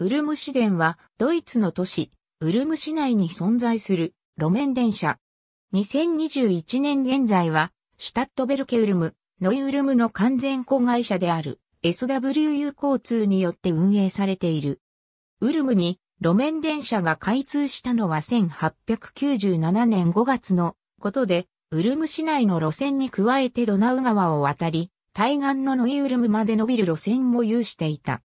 ウルム市電は、ドイツの都市、ウルム市内に存在する路面電車。2021年現在は、シュタットベルケウルム、ノイウルムの完全子会社である SWU 交通によって運営されている。ウルムに路面電車が開通したのは1897年5月のことで、ウルム市内の路線に加えてドナウ川を渡り、対岸のノイウルムまで伸びる路線も有していた。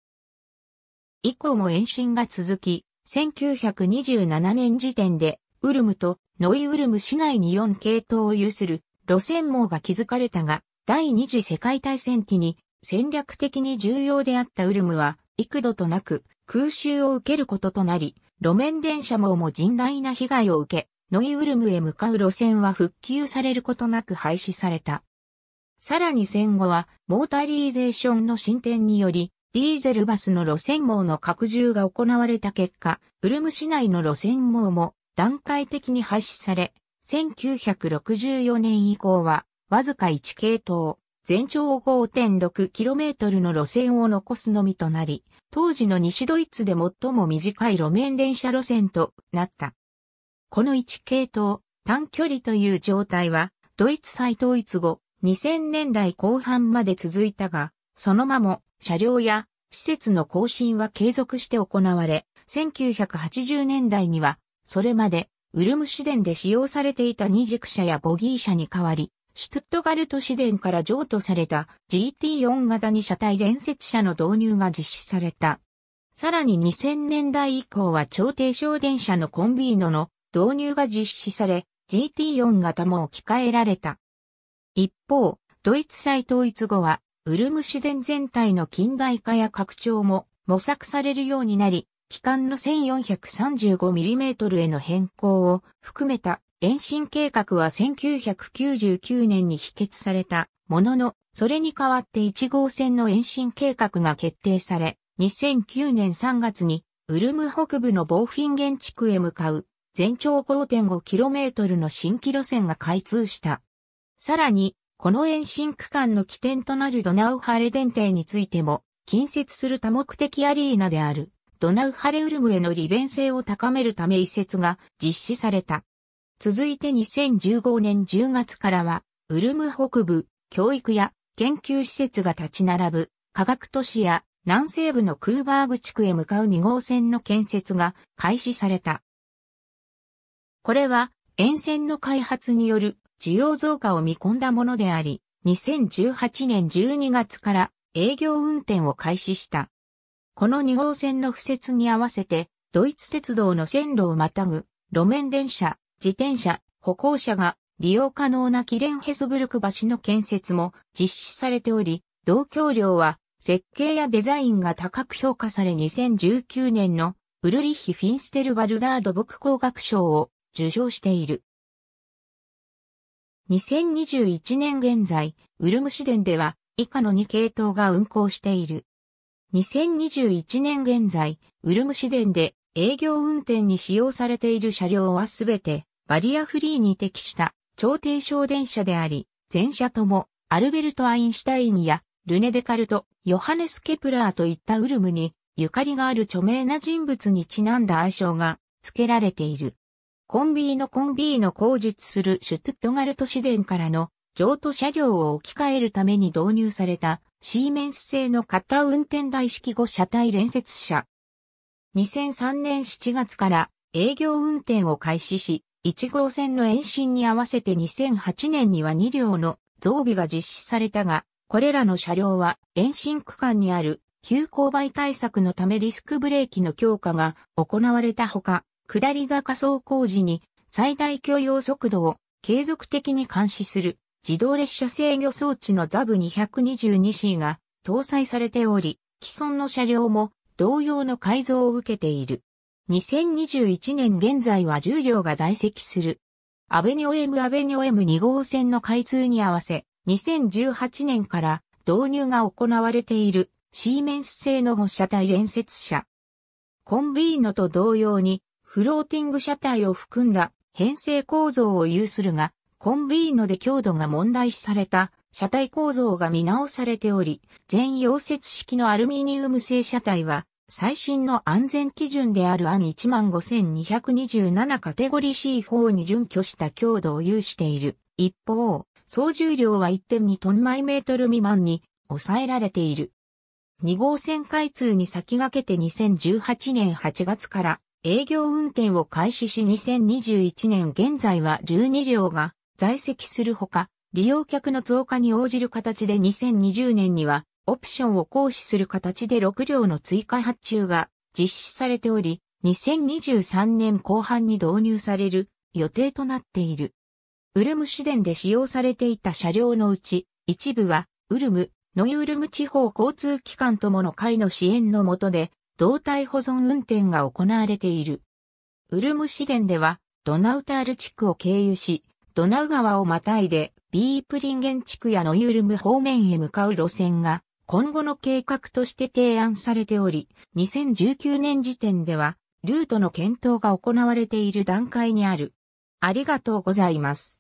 以降も延伸が続き、1927年時点で、ウルムとノイウルム市内に4系統を有する路線網が築かれたが、第二次世界大戦期に戦略的に重要であったウルムは幾度となく空襲を受けることとなり、路面電車網も甚大な被害を受け、ノイウルムへ向かう路線は復旧されることなく廃止された。さらに戦後はモータリーゼーションの進展によりディーゼルバスの路線網の拡充が行われた結果、ウルム市内の路線網も段階的に廃止され、1964年以降は、わずか1系統、全長 5.6km の路線を残すのみとなり、当時の西ドイツで最も短い路面電車路線となった。この1系統、短距離という状態は、ドイツ再統一後、2000年代後半まで続いたが、その間も車両や施設の更新は継続して行われ、1980年代には、それまで、ウルム市電で使用されていた二軸車やボギー車に代わり、シュトゥットガルト市電から譲渡された GT4 型に車体連接車の導入が実施された。さらに2000年代以降は超低省電車のコンビーノの導入が実施され、GT4 型も置き換えられた。一方、ドイツ再統一後はウルム市電全体の近代化や拡張も模索されるようになり、機関の 1435mm への変更を含めた延伸計画は1999年に否決されたものの、それに代わって1号線の延伸計画が決定され、2009年3月にウルム北部のボーフィンゲン地区へ向かう全長 5.5km の新規路線が開通した。さらに、この延伸区間の起点となるドナウハレ電停についても、近接する多目的アリーナである、ドナウハレウルムへの利便性を高めるため移設が実施された。続いて2015年10月からは、ウルム北部、教育や研究施設が立ち並ぶ、科学都市や南西部のクルバーグ地区へ向かう2号線の建設が開始された。これは、沿線の開発による需要増加を見込んだものであり、2018年12月から営業運転を開始した。この2号線の付設に合わせて、ドイツ鉄道の線路をまたぐ、路面電車、自転車、歩行者が利用可能なキレンヘスブルク橋の建設も実施されており、同橋梁は設計やデザインが高く評価され2019年のウルリッヒ・フィンステルバルガード牧工学賞を受賞している。2021年現在、ウルム市電では以下の2系統が運行している。2021年現在、ウルム市電で営業運転に使用されている車両はすべてバリアフリーに適した超低床電車であり、全車ともアルベルト・アインシュタインやルネ・デカルト、ヨハネス・ケプラーといったウルムにゆかりがある著名な人物にちなんだ愛称が付けられている。コンビーのコンビーの工述するシュトゥットガルト市電からの譲渡車両を置き換えるために導入されたシーメンス製の型運転台式後車体連接車。2003年7月から営業運転を開始し、1号線の延伸に合わせて2008年には2両の増備が実施されたが、これらの車両は延伸区間にある急勾配対策のためディスクブレーキの強化が行われたほか、下り坂走行時に最大許容速度を継続的に監視する自動列車制御装置の ZAV222C が搭載されており、既存の車両も同様の改造を受けている。2021年現在は重量が在籍する。アベニオ M アベニオ M2 号線の開通に合わせ、2018年から導入が行われているシーメンス製の発車体連接車。コンビーノと同様にフローティング車体を含んだ編成構造を有するが、コンビーノで強度が問題視された車体構造が見直されており、全溶接式のアルミニウム製車体は、最新の安全基準である案15227カテゴリー C4 に準拠した強度を有している。一方、総重量は1.2トン毎メートル未満に抑えられている。2号線開通に先駆けて2018年8月から営業運転を開始し2021年現在は12両が在籍するほか、利用客の増加に応じる形で2020年にはオプションを行使する形で6両の追加発注が実施されており、2023年後半に導入される予定となっている。ウルム市電で使用されていた車両のうち、一部はウルム、ノイウルム地方交通機関ともの会の支援のもとで動体保存運転が行われている。ウルム市電では、ドナウタール地区を経由し、ドナウ川をまたいで、ビープリンゲン地区やノユルム方面へ向かう路線が、今後の計画として提案されており、2019年時点では、ルートの検討が行われている段階にある。ありがとうございます。